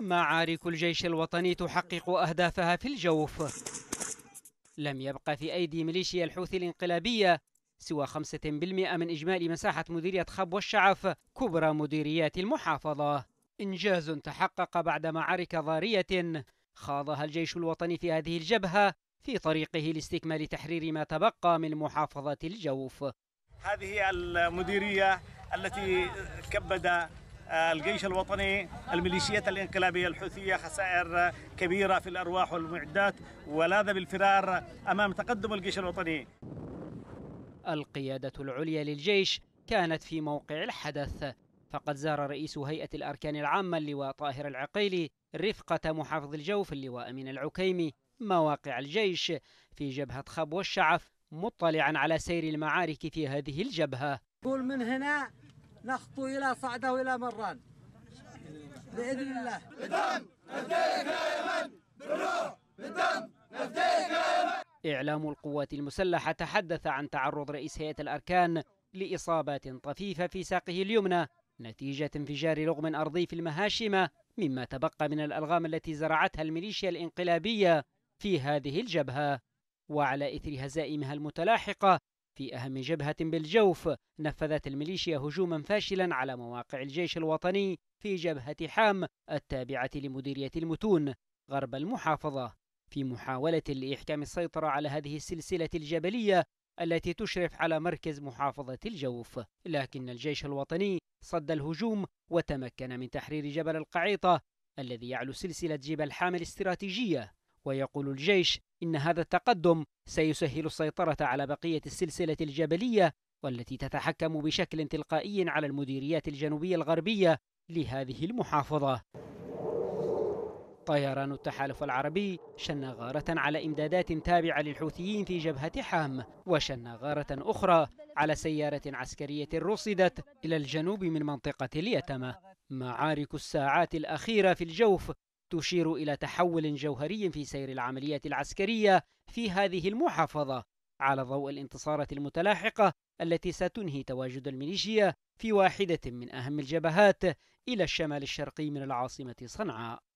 معارك الجيش الوطني تحقق أهدافها في الجوف لم يبقى في أيدي ميليشيا الحوثي الانقلابية سوى 5% من إجمالي مساحة مديرية خب والشعف كبرى مديريات المحافظة إنجاز تحقق بعد معارك ضارية خاضها الجيش الوطني في هذه الجبهة في طريقه لاستكمال تحرير ما تبقى من محافظة الجوف هذه المديرية التي كبد آه، الجيش الوطني الميليشيات الانقلابية الحوثية خسائر كبيرة في الأرواح والمعدات ولاذ بالفرار أمام تقدم الجيش الوطني القيادة العليا للجيش كانت في موقع الحدث فقد زار رئيس هيئة الأركان العامة اللواء طاهر العقيلي رفقة محافظ الجوف اللواء أمين العكيمي مواقع الجيش في جبهة خب والشعف مطلعا على سير المعارك في هذه الجبهة قول من هنا نخطو إلى صعدة وإلى مران بإذن الله بالدم نفديك يا يمن بالروح بالدم نفديك يا يمن إعلام القوات المسلحة تحدث عن تعرض رئيس هيئة الأركان لإصابات طفيفة في ساقه اليمنى نتيجة انفجار لغم أرضي في المهاشمة مما تبقى من الألغام التي زرعتها الميليشيا الإنقلابية في هذه الجبهة وعلى إثر هزائمها المتلاحقة في أهم جبهة بالجوف نفذت الميليشيا هجوما فاشلا على مواقع الجيش الوطني في جبهة حام التابعة لمديرية المتون غرب المحافظة في محاولة لإحكام السيطرة على هذه السلسلة الجبلية التي تشرف على مركز محافظة الجوف لكن الجيش الوطني صد الهجوم وتمكن من تحرير جبل القعيطة الذي يعلو سلسلة جبل حام الاستراتيجية ويقول الجيش إن هذا التقدم سيسهل السيطرة على بقية السلسلة الجبلية والتي تتحكم بشكل تلقائي على المديريات الجنوبية الغربية لهذه المحافظة طيران التحالف العربي شن غارة على إمدادات تابعة للحوثيين في جبهة حام وشن غارة أخرى على سيارة عسكرية رصدت إلى الجنوب من منطقة اليتمة معارك الساعات الأخيرة في الجوف تشير إلى تحول جوهري في سير العمليات العسكرية في هذه المحافظة على ضوء الانتصارات المتلاحقة التي ستنهي تواجد الميليشيا في واحدة من أهم الجبهات إلى الشمال الشرقي من العاصمة صنعاء